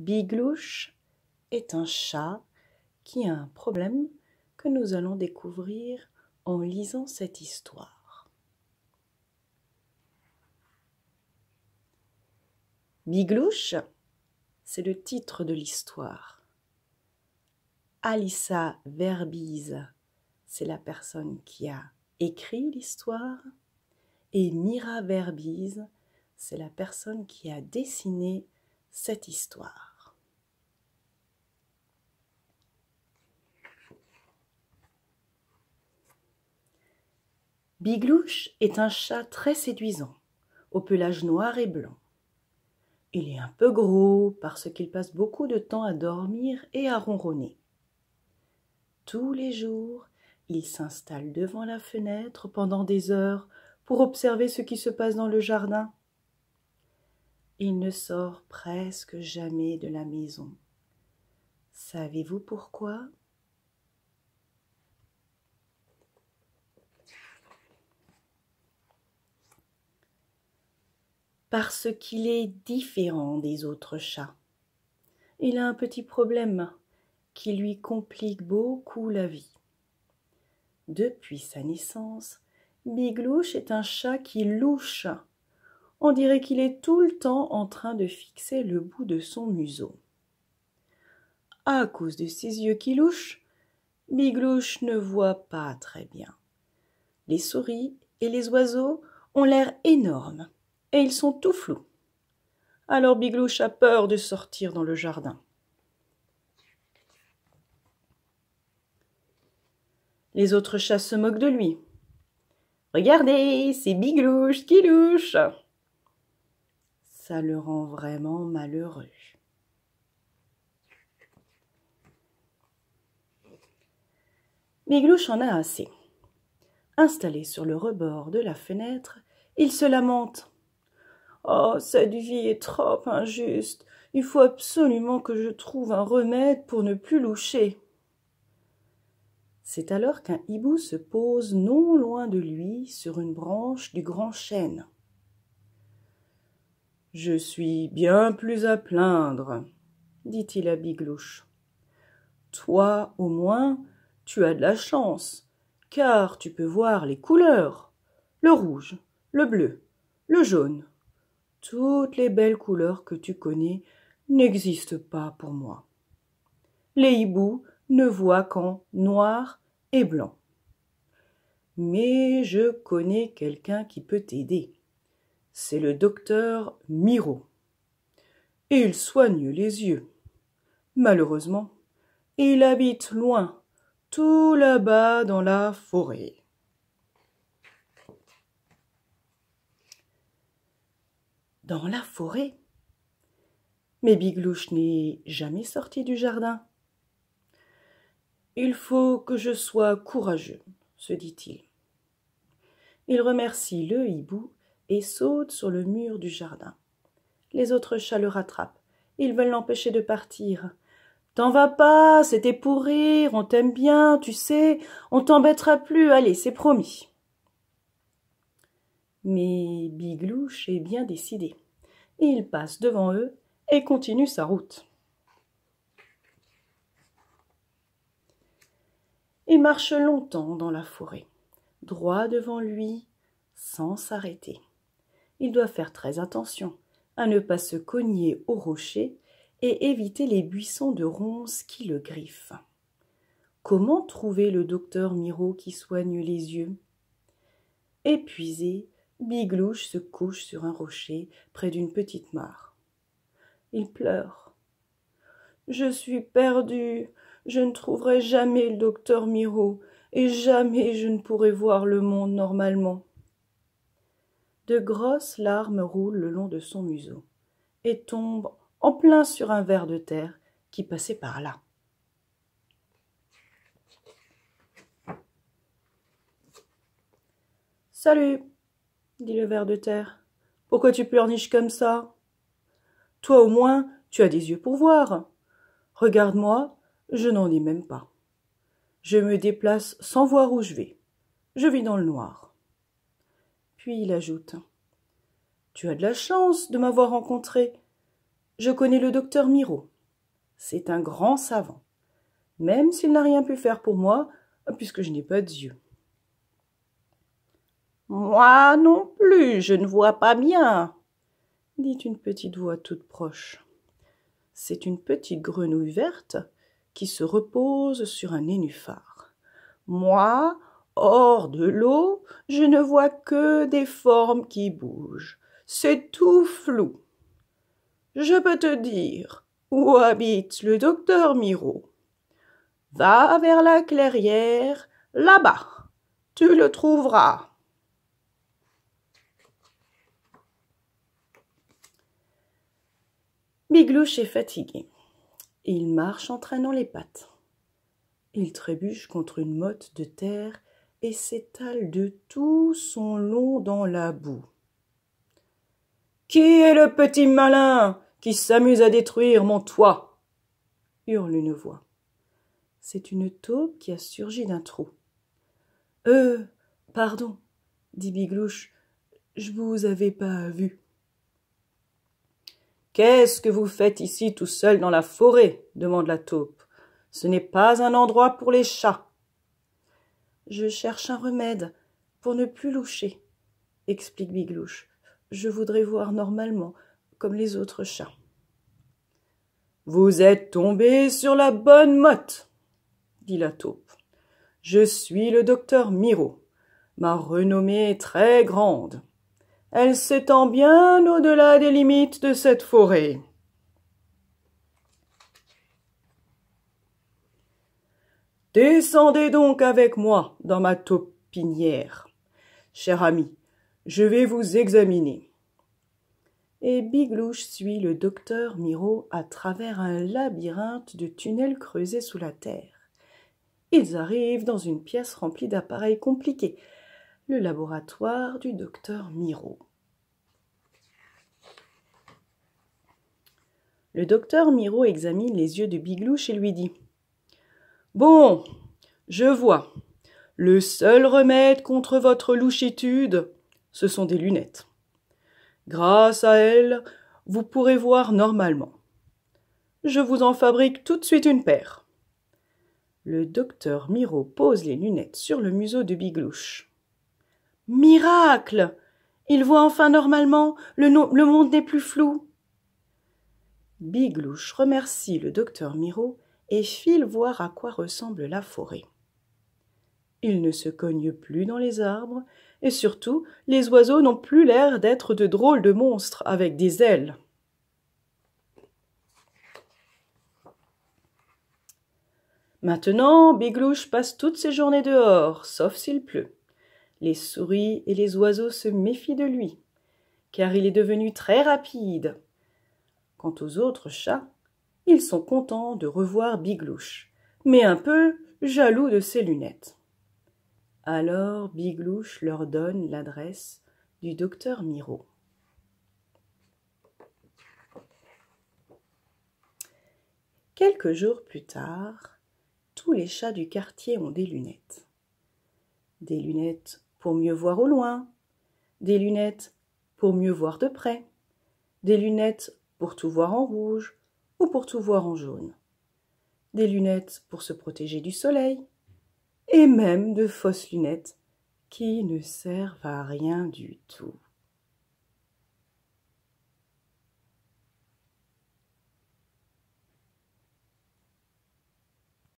Biglouche est un chat qui a un problème que nous allons découvrir en lisant cette histoire. Biglouche, c'est le titre de l'histoire. Alissa Verbise, c'est la personne qui a écrit l'histoire. Et Mira Verbise, c'est la personne qui a dessiné cette histoire. Biglouche est un chat très séduisant, au pelage noir et blanc. Il est un peu gros parce qu'il passe beaucoup de temps à dormir et à ronronner. Tous les jours, il s'installe devant la fenêtre pendant des heures pour observer ce qui se passe dans le jardin il ne sort presque jamais de la maison. Savez-vous pourquoi Parce qu'il est différent des autres chats. Il a un petit problème qui lui complique beaucoup la vie. Depuis sa naissance, Biglouche est un chat qui louche on dirait qu'il est tout le temps en train de fixer le bout de son museau. À cause de ses yeux qui louchent, Biglouche ne voit pas très bien. Les souris et les oiseaux ont l'air énormes, et ils sont tout flous. Alors Biglouche a peur de sortir dans le jardin. Les autres chats se moquent de lui. Regardez, c'est Biglouche qui louche ça le rend vraiment malheureux. Miglouche en a assez. Installé sur le rebord de la fenêtre, il se lamente. Oh, cette vie est trop injuste. Il faut absolument que je trouve un remède pour ne plus loucher. C'est alors qu'un hibou se pose non loin de lui sur une branche du grand chêne. Je suis bien plus à plaindre, dit-il à Biglouche. Toi, au moins, tu as de la chance, car tu peux voir les couleurs le rouge, le bleu, le jaune. Toutes les belles couleurs que tu connais n'existent pas pour moi. Les hiboux ne voient qu'en noir et blanc. Mais je connais quelqu'un qui peut t'aider c'est le docteur Miro. Et il soigne les yeux. Malheureusement, il habite loin, tout là-bas dans la forêt. Dans la forêt Mais Biglouche n'est jamais sorti du jardin. Il faut que je sois courageux, se dit-il. Il remercie le hibou et saute sur le mur du jardin. Les autres chats le rattrapent. Ils veulent l'empêcher de partir. T'en vas pas, c'était pour rire, on t'aime bien, tu sais, on t'embêtera plus, allez, c'est promis. Mais Biglouche est bien décidé. Il passe devant eux et continue sa route. Il marche longtemps dans la forêt, droit devant lui, sans s'arrêter il doit faire très attention à ne pas se cogner au rocher et éviter les buissons de ronces qui le griffent. Comment trouver le docteur Miro qui soigne les yeux Épuisé, Biglouche se couche sur un rocher près d'une petite mare. Il pleure. Je suis perdu. Je ne trouverai jamais le docteur Miro, et jamais je ne pourrai voir le monde normalement. De grosses larmes roulent le long de son museau et tombent en plein sur un ver de terre qui passait par là. Salut, dit le ver de terre. Pourquoi tu pleurniches comme ça Toi au moins, tu as des yeux pour voir. Regarde-moi, je n'en ai même pas. Je me déplace sans voir où je vais. Je vis dans le noir. Puis il ajoute Tu as de la chance de m'avoir rencontré. Je connais le docteur Miro. C'est un grand savant, même s'il n'a rien pu faire pour moi, puisque je n'ai pas d'yeux. Moi non plus, je ne vois pas bien, dit une petite voix toute proche. C'est une petite grenouille verte qui se repose sur un nénuphar. Moi, Hors de l'eau, je ne vois que des formes qui bougent. C'est tout flou. Je peux te dire où habite le docteur Miro. Va vers la clairière, là-bas. Tu le trouveras. Biglouche est fatigué. Il marche en traînant les pattes. Il trébuche contre une motte de terre et s'étale de tout son long dans la boue. Qui est le petit malin qui s'amuse à détruire mon toit? hurle une voix. C'est une taupe qui a surgi d'un trou. Euh, pardon, dit Biglouche, je vous avais pas vu. Qu'est-ce que vous faites ici tout seul dans la forêt demande la taupe. Ce n'est pas un endroit pour les chats. Je cherche un remède pour ne plus loucher, explique Biglouche. Je voudrais voir normalement, comme les autres chats. Vous êtes tombé sur la bonne motte, dit la taupe. Je suis le docteur Miro. Ma renommée est très grande. Elle s'étend bien au-delà des limites de cette forêt. Descendez donc avec moi dans ma taupinière. Cher ami, je vais vous examiner. Et Biglouche suit le docteur Miro à travers un labyrinthe de tunnels creusés sous la terre. Ils arrivent dans une pièce remplie d'appareils compliqués, le laboratoire du docteur Miro. Le docteur Miro examine les yeux de Biglouche et lui dit Bon, je vois. Le seul remède contre votre louchitude, ce sont des lunettes. Grâce à elles, vous pourrez voir normalement. Je vous en fabrique tout de suite une paire. Le docteur Miro pose les lunettes sur le museau de Biglouche. Miracle Il voit enfin normalement, le, monde n'est plus flou. Biglouche remercie le docteur Miro et file voir à quoi ressemble la forêt. Il ne se cogne plus dans les arbres, et surtout, les oiseaux n'ont plus l'air d'être de drôles de monstres avec des ailes. Maintenant, Biglouche passe toutes ses journées dehors, sauf s'il pleut. Les souris et les oiseaux se méfient de lui, car il est devenu très rapide. Quant aux autres chats, ils sont contents de revoir Biglouche, mais un peu jaloux de ses lunettes. Alors Biglouche leur donne l'adresse du docteur Miro. Quelques jours plus tard, tous les chats du quartier ont des lunettes. Des lunettes pour mieux voir au loin, des lunettes pour mieux voir de près, des lunettes pour tout voir en rouge, ou pour tout voir en jaune, des lunettes pour se protéger du soleil, et même de fausses lunettes qui ne servent à rien du tout.